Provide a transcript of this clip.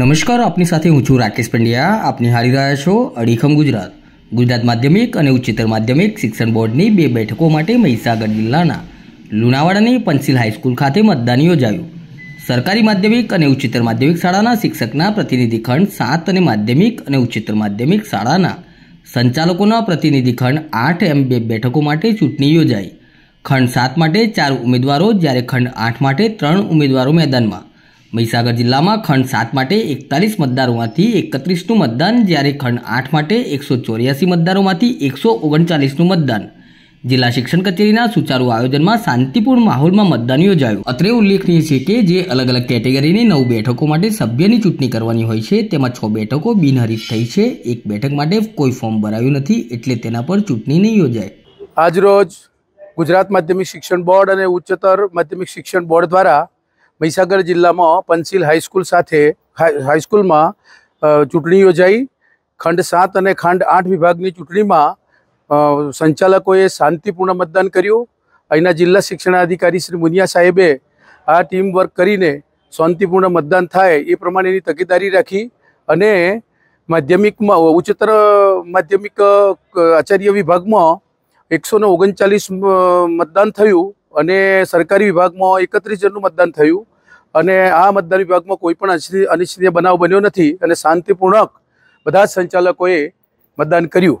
નમસ્કાર આપની સાથે હું છું રાકેશ પંડ્યા આપની હારી રહ્યા છો અડીખમ ગુજરાત ગુજરાત માધ્યમિક અને ઉચ્ચતર માધ્યમિક શિક્ષણ બોર્ડની બે બેઠકો માટે મહીસાગર જિલ્લાના લુણાવાડાની પંસિલ હાઈસ્કૂલ ખાતે મતદાન યોજાયું સરકારી માધ્યમિક અને ઉચ્ચતર માધ્યમિક શાળાના શિક્ષકના પ્રતિનિધિ ખંડ સાત અને માધ્યમિક અને ઉચ્ચતર માધ્યમિક શાળાના સંચાલકોના પ્રતિનિધિ ખંડ આઠ એમ બે બેઠકો માટે ચૂંટણી યોજાઈ ખંડ સાત માટે ચાર ઉમેદવારો જ્યારે ખંડ આઠ માટે ત્રણ ઉમેદવારો મેદાનમાં મહીસાગર જિલ્લામાં ખંડ સાત માટે એકતાલીસ મતદારોમાંથી એકત્રીસનું મતદાન જ્યારે ખંડ આઠ માટે એકસો ચોર્યાસી મતદારોમાંથી એકસો ઓગણચાલીસનું મતદાન જિલ્લા શિક્ષણ કચેરીના સુચારુ આયોજનમાં શાંતિપૂર્ણ માહોલમાં મતદાન યોજાયું અત્રે ઉલ્લેખનીય છે કે જે અલગ અલગ કેટેગરીની નવ બેઠકો માટે સભ્યની ચૂંટણી કરવાની હોય છે તેમાં છ બેઠકો બિનહરીફ થઈ છે એક બેઠક માટે કોઈ ફોર્મ ભરાયું નથી એટલે તેના પર ચૂંટણી નહીં યોજાય આજરોજ ગુજરાત માધ્યમિક શિક્ષણ બોર્ડ અને ઉચ્ચતર માધ્યમિક શિક્ષણ બોર્ડ દ્વારા મહીસાગર જિલ્લામાં પંસિલ હાઈસ્કૂલ સાથે હાઈસ્કૂલમાં ચૂંટણી યોજાઈ ખંડ સાત અને ખંડ આઠ વિભાગની ચૂંટણીમાં સંચાલકોએ શાંતિપૂર્ણ મતદાન કર્યું અહીંના જિલ્લા શિક્ષણાધિકારી શ્રી મુનિયા સાહેબે આ ટીમ વર્ક કરીને શાંતિપૂર્ણ મતદાન થાય એ પ્રમાણેની તકેદારી રાખી અને માધ્યમિકમાં ઉચ્ચતર માધ્યમિક આચાર્ય વિભાગમાં એકસો ઓગણચાલીસ મતદાન થયું અને સરકારી વિભાગમાં એકત્રીસ જણનું મતદાન થયું અને આ મતદાન વિભાગમાં કોઈ પણ અનિશ્ચિત બનાવ બન્યો નથી અને શાંતિપૂર્ણક બધા જ સંચાલકોએ મતદાન કર્યું